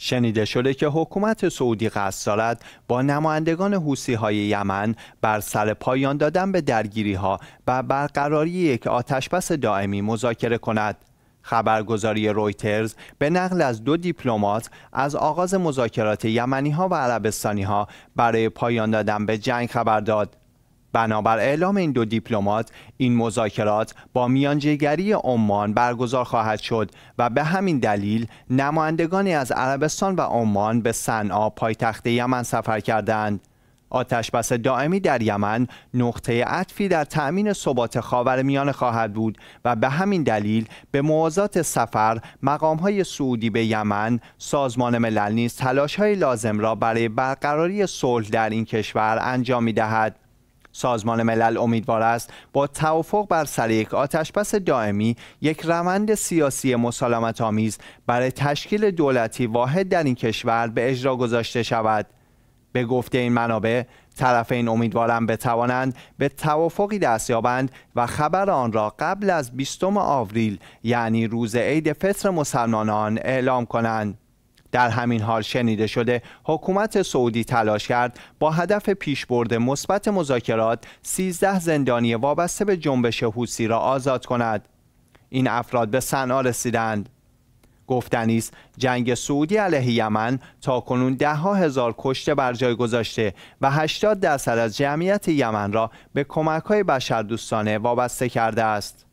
شنیده شده که حکومت سعودی قصد دارد با نمایندگان حوسی های یمن بر سر پایان دادن به درگیری ها و برقراری یک آتشبس دائمی مذاکره کند. خبرگزاری رویترز به نقل از دو دیپلمات از آغاز مذاکرات یمنی ها و عربستانی ها برای پایان دادن به جنگ خبر داد. بنابر اعلام این دو دیپلمات این مذاکرات با میانجیگری عمان برگزار خواهد شد و به همین دلیل نمایندگانی از عربستان و عمان به صنعا پایتخت یمن سفر کردند بس دائمی در یمن نقطه عطفی در تأمین ثبات خاورمیانه خواهد بود و به همین دلیل به موازات سفر مقامهای سعودی به یمن سازمان ملل نیز های لازم را برای برقراری صلح در این کشور انجام می دهد. سازمان ملل امیدوار است با توافق بر سر یک آتشبس دائمی یک روند سیاسی مسالمت آمیز برای تشکیل دولتی واحد در این کشور به اجرا گذاشته شود به گفته این منابع طرفین امیدوارم بتوانند به توافقی دست یابند و خبر آن را قبل از 20 آوریل یعنی روز عید فطر مسلمانان اعلام کنند در همین حال شنیده شده حکومت سعودی تلاش کرد با هدف پیشبرد مثبت مذاکرات 13 زندانی وابسته به جنبش حوسی را آزاد کند این افراد به صنعا رسیدند گفتنی است جنگ سعودی علیه یمن تا کنون ده ها هزار کشته بر جای گذاشته و 80 درصد از جمعیت یمن را به کمک های بشردوستانه وابسته کرده است